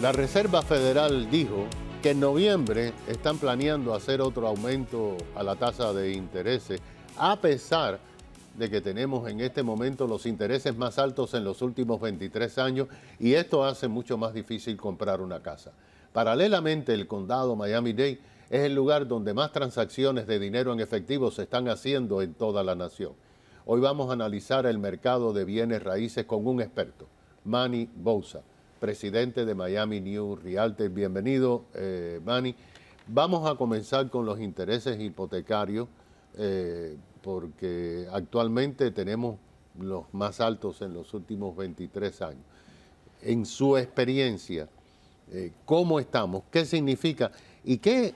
La Reserva Federal dijo que en noviembre están planeando hacer otro aumento a la tasa de intereses, a pesar de que tenemos en este momento los intereses más altos en los últimos 23 años y esto hace mucho más difícil comprar una casa. Paralelamente, el condado Miami-Dade es el lugar donde más transacciones de dinero en efectivo se están haciendo en toda la nación. Hoy vamos a analizar el mercado de bienes raíces con un experto, Manny Bousa presidente de Miami New Realty. Bienvenido, eh, Manny. Vamos a comenzar con los intereses hipotecarios, eh, porque actualmente tenemos los más altos en los últimos 23 años. En su experiencia, eh, ¿cómo estamos? ¿Qué significa? ¿Y qué,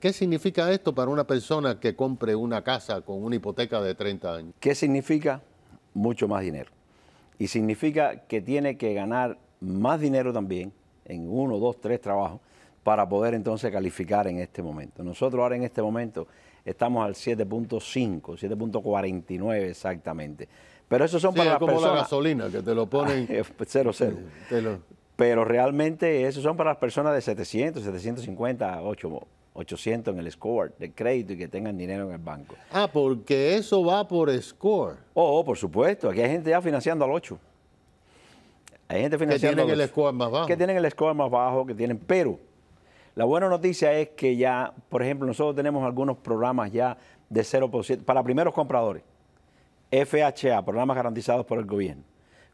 qué significa esto para una persona que compre una casa con una hipoteca de 30 años? ¿Qué significa? Mucho más dinero. Y significa que tiene que ganar más dinero también, en uno, dos, tres trabajos, para poder entonces calificar en este momento. Nosotros ahora en este momento estamos al 7.5, 7.49 exactamente. Pero eso son para es las como personas... la gasolina, que te lo ponen... 0,0. Eh, pues, Pero realmente eso son para las personas de 700, 750, 8, 800 en el score de crédito y que tengan dinero en el banco. Ah, porque eso va por score. oh, oh por supuesto. Aquí hay gente ya financiando al 8. Hay gente Que tienen el score más bajo. Que tienen el Pero la buena noticia es que ya, por ejemplo, nosotros tenemos algunos programas ya de 0% para primeros compradores. FHA, programas garantizados por el gobierno.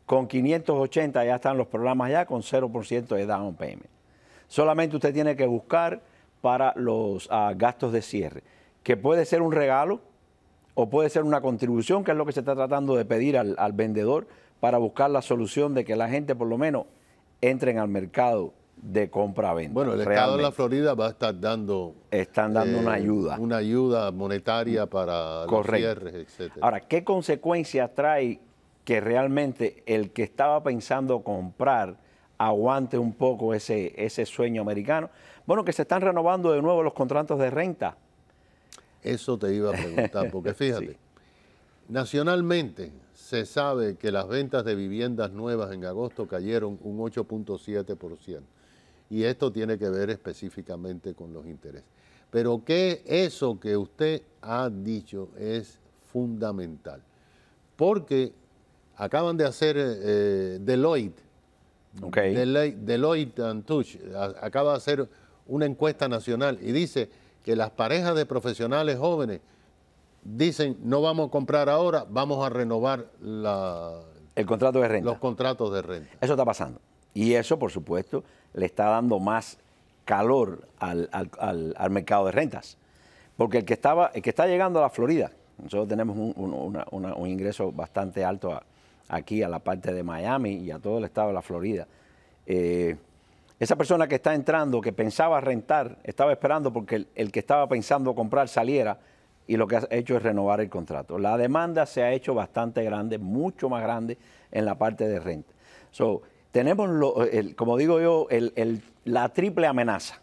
Con 580 ya están los programas ya con 0% de down payment. Solamente usted tiene que buscar para los ah, gastos de cierre, que puede ser un regalo o puede ser una contribución, que es lo que se está tratando de pedir al vendedor para buscar la solución de que la gente por lo menos entren al mercado de compra-venta. Bueno, el Estado de la Florida va a estar dando... Están dando una eh, ayuda. Una ayuda monetaria para los cierres, etc. Ahora, ¿qué consecuencias trae que realmente el que estaba pensando comprar aguante un poco ese, ese sueño americano? Bueno, que se están renovando de nuevo los contratos de renta. Eso te iba a preguntar, porque fíjate... Nacionalmente se sabe que las ventas de viviendas nuevas en agosto cayeron un 8.7% y esto tiene que ver específicamente con los intereses. Pero que eso que usted ha dicho es fundamental, porque acaban de hacer eh, eh, Deloitte, Deloitte, Touch, acaba de hacer una encuesta nacional y dice que las parejas de profesionales jóvenes dicen no vamos a comprar ahora, vamos a renovar el contrato de los contratos de renta. Eso está pasando. Y eso, por supuesto, le está dando más calor al, mercado de rentas. Porque el que, estaba, que está llegando a la Florida, nosotros tenemos un, ingreso bastante alto aquí, a la parte de Miami y a todo el estado de la Florida. Eh, esa persona que está entrando, que pensaba rentar, estaba esperando porque el que estaba pensando comprar saliera, y lo que ha hecho es renovar el contrato. La demanda se ha hecho bastante grande, mucho más grande en la parte de renta. So, tenemos, como digo yo, el, la triple amenaza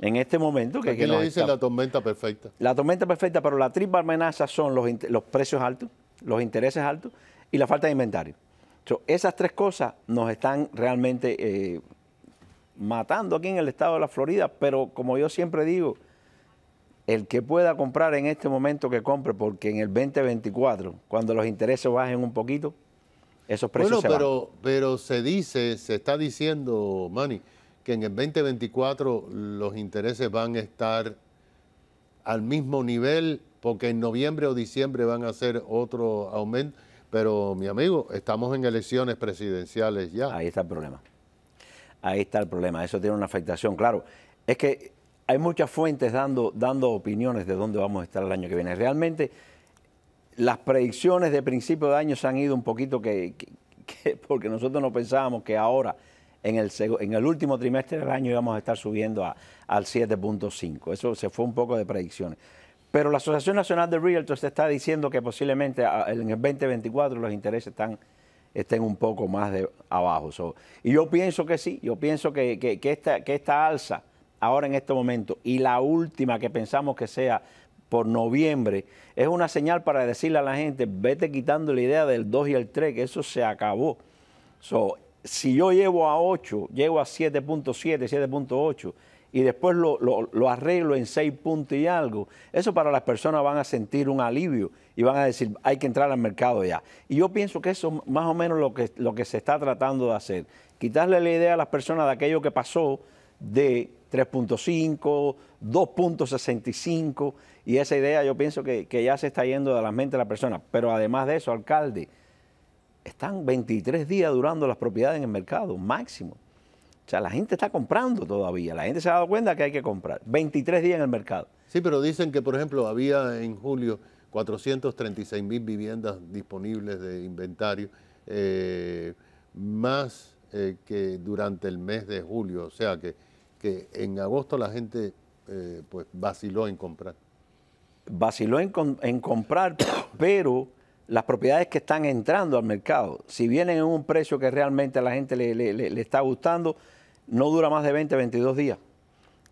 en este momento. ¿Qué le dicen la tormenta perfecta. La tormenta perfecta, pero la triple amenaza son los, los precios altos, los intereses altos y la falta de inventario. esas tres cosas nos están realmente eh, matando aquí en el estado de la Florida, pero como yo siempre digo, el que pueda comprar en este momento que compre, porque en el 2024, cuando los intereses bajen un poquito, esos precios se pero, pero se dice, se está diciendo, Manny, que en el 2024 los intereses van a estar al mismo nivel, porque en noviembre o diciembre van a ser otro aumento. Pero, mi amigo, estamos en elecciones presidenciales ya. Ahí está el problema. Ahí está el problema. Eso tiene una afectación. Claro, es que hay muchas fuentes dando, dando opiniones de dónde vamos a estar el año que viene. Realmente las predicciones de principio de año se han ido un poquito que, porque nosotros no pensábamos que ahora en el, en el último trimestre del año íbamos a estar subiendo al 7.5. Eso se fue un poco de predicciones. Pero la Asociación Nacional de Realtors está diciendo que posiblemente ah, en el 2024 los intereses están, estén un poco más de abajo. y yo pienso que sí, yo pienso que, que esta, que esta alza ahora en este momento y la última que pensamos que sea por noviembre, es una señal para decirle a la gente, vete quitando la idea del 2 y el 3, que eso se acabó. si yo llevo a 8, llego a 7.7, 7.8, y después lo, arreglo en 6 puntos y algo, eso para las personas van a sentir un alivio y van a decir, hay que entrar al mercado ya. Y yo pienso que eso es más o menos lo que, lo que se está tratando de hacer, quitarle la idea a las personas de aquello que pasó, de 3.5, 2.65, y esa idea yo pienso que, ya se está yendo de la mente de la persona. Pero además de eso, alcalde, están 23 días durando las propiedades en el mercado, máximo. O sea, la gente está comprando todavía, la gente se ha dado cuenta que hay que comprar, 23 días en el mercado. Sí, pero dicen que, por ejemplo, había en julio 436 mil viviendas disponibles de inventario, eh, más eh, que durante el mes de julio, o sea que que en agosto la gente eh, pues vaciló en comprar. Vaciló en, comprar, pero las propiedades que están entrando al mercado, si vienen en un precio que realmente a la gente le, está gustando, no dura más de 20, 22 días.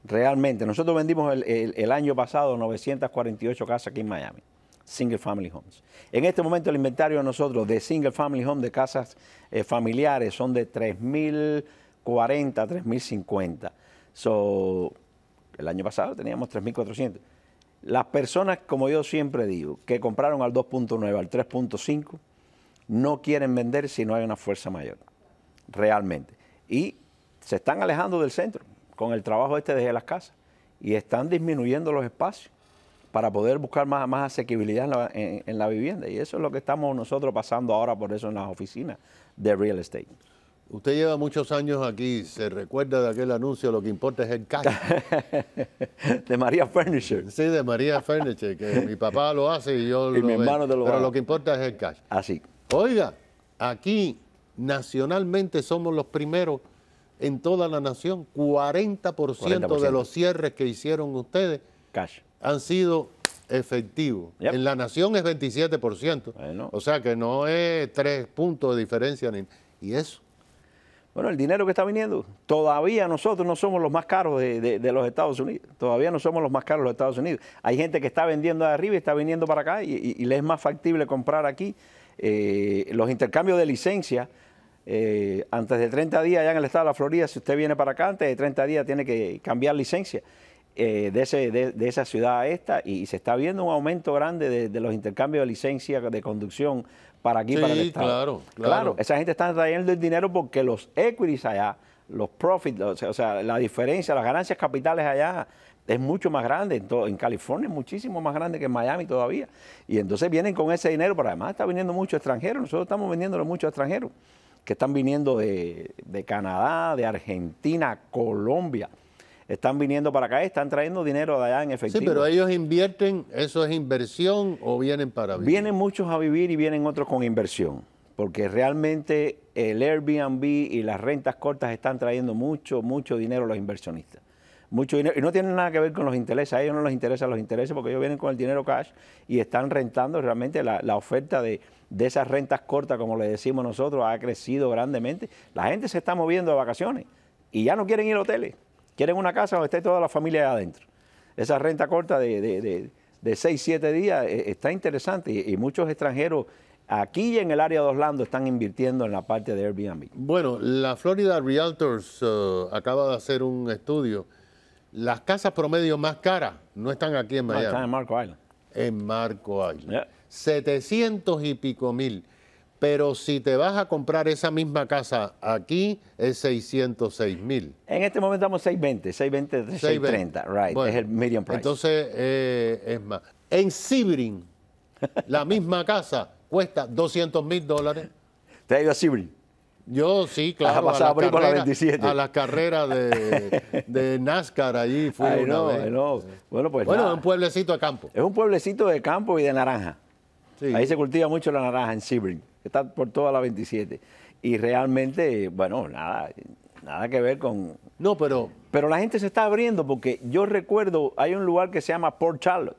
Realmente. Nosotros vendimos el, año pasado 948 casas aquí en Miami, single family homes. En este momento el inventario de nosotros de single family homes, de casas eh, familiares, son de 3.040, 3.050. So, el año pasado teníamos 3.400. Las personas, como yo siempre digo, que compraron al 2.9, al 3.5, no quieren vender si no hay una fuerza mayor, realmente. Y se están alejando del centro con el trabajo este desde las casas y están disminuyendo los espacios para poder buscar más, más asequibilidad en en la vivienda. Y eso es lo que estamos nosotros pasando ahora por eso en las oficinas de real estate. Usted lleva muchos años aquí, ¿se recuerda de aquel anuncio? Lo que importa es el cash. de María Furniture. Sí, de María Furniture, que mi papá lo hace y yo y lo mi hermano te lo Pero lo que importa es el cash. Así. Oiga, aquí nacionalmente somos los primeros en toda la nación. 40%, de los cierres que hicieron ustedes han sido efectivos. En la nación es 27%. O sea que no es tres puntos de diferencia. Ni... y eso bueno, el dinero que está viniendo, todavía nosotros no somos los más caros de, los Estados Unidos, todavía no somos los más caros de los Estados Unidos. Hay gente que está vendiendo de arriba y está viniendo para acá y, le es más factible comprar aquí. Eh, los intercambios de licencia, eh, antes de 30 días allá en el estado de la Florida, si usted viene para acá, antes de 30 días tiene que cambiar licencia. Eh, de, esa ciudad a esta y, se está viendo un aumento grande de los intercambios de licencia de conducción para aquí, para el Estado. Claro, claro, Esa gente está trayendo el dinero porque los equities allá, los profits, o sea, la diferencia, las ganancias capitales allá es mucho más grande. En, California es muchísimo más grande que en Miami todavía. Y entonces vienen con ese dinero, pero además está viniendo mucho extranjero. Nosotros estamos vendiéndolo mucho a extranjeros que están viniendo de, de Canadá, de Argentina, Colombia están viniendo para acá, están trayendo dinero de allá en efectivo. Sí, pero ellos invierten, ¿eso es inversión o vienen para vivir? Vienen muchos a vivir y vienen otros con inversión, porque realmente el Airbnb y las rentas cortas están trayendo mucho, mucho dinero a los inversionistas. Mucho dinero, y no tienen nada que ver con los intereses, a ellos no les interesan los intereses porque ellos vienen con el dinero cash y están rentando realmente la, oferta de, esas rentas cortas, como le decimos nosotros, ha crecido grandemente. La gente se está moviendo a vacaciones y ya no quieren ir a hoteles. Quieren una casa donde esté toda la familia adentro. Esa renta corta de, de, de, 6, 7 días eh, está interesante y, muchos extranjeros aquí y en el área de Orlando están invirtiendo en la parte de Airbnb. Bueno, la Florida Realtors eh, acaba de hacer un estudio. Las casas promedio más caras no están aquí en Miami. están en Marco Island. En Marco Island. 700 y pico mil. Pero si te vas a comprar esa misma casa aquí, es 606 mil. En este momento estamos 620, 620, 630, right, es el medium price. Entonces, eh, es más. En Sibrin, la misma casa cuesta 200 mil dólares. ¿Te ha ido a Sibrin? Yo sí, claro. A, la carrera, la 27. a las carreras de, NASCAR allí fui una vez. Bueno, pues Bueno, es un pueblecito de campo. Es un pueblecito de campo y de naranja. Ahí se cultiva mucho la naranja en Sebring, está por toda la 27. Y realmente, bueno, nada, nada que ver con... No, pero... Pero la gente se está abriendo porque yo recuerdo, hay un lugar que se llama Port Charlotte.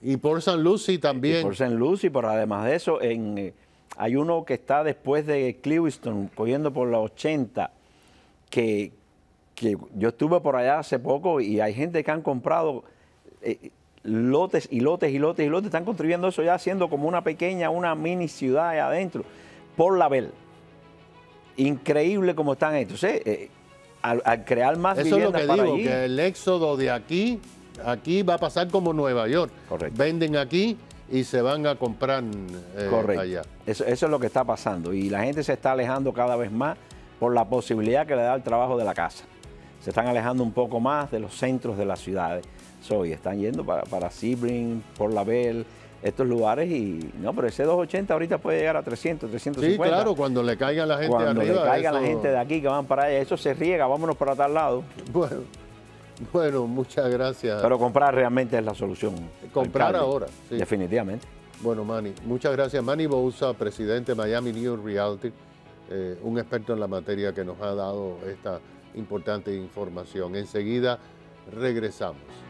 Y por San Lucy eh, también. Y por San Lucy, pero además de eso, en, eh, hay uno que está después de Clewiston, cogiendo por la 80, que, yo estuve por allá hace poco y hay gente que han comprado eh, lotes y lotes y lotes y lotes. Están construyendo eso ya haciendo como una pequeña, una mini ciudad ahí adentro, por la vela. Increíble como están. estos, eh, al, crear más eso es el éxodo de aquí, aquí va a pasar como Nueva York. Venden aquí y se van a comprar eh, allá. eso es lo que está pasando. Y la gente se está alejando cada vez más por la posibilidad que le da el trabajo de la casa se están alejando un poco más de los centros de las ciudades. Soy, están yendo para, para Sebring, por la Bell, estos lugares y no, pero ese 280 ahorita puede llegar a 300, 350. Sí, claro, cuando le caiga la gente arriba. Cuando le caiga la gente de aquí que van para allá, eso se riega, vámonos para tal lado. Bueno, bueno, muchas gracias. Pero comprar realmente es la solución. Comprar ahora, Definitivamente. Bueno, Manny, muchas gracias. Manny Bousa, presidente de Miami New Realty, eh, un experto en la materia que nos ha dado esta importante información. Enseguida regresamos.